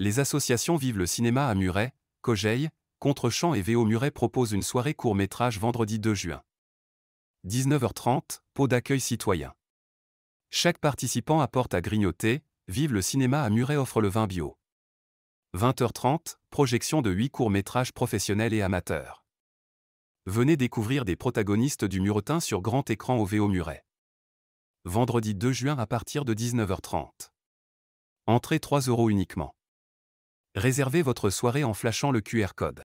les associations Vive le cinéma à Muret, Cogeille, Contrechamp et Véo Muret proposent une soirée court-métrage vendredi 2 juin. 19h30, pot d'accueil citoyen. Chaque participant apporte à grignoter, Vive le cinéma à Muret offre le vin bio. 20h30, projection de 8 courts-métrages professionnels et amateurs. Venez découvrir des protagonistes du Muretin sur grand écran au Véo Muret. Vendredi 2 juin à partir de 19h30. Entrée 3 euros uniquement. Réservez votre soirée en flashant le QR code.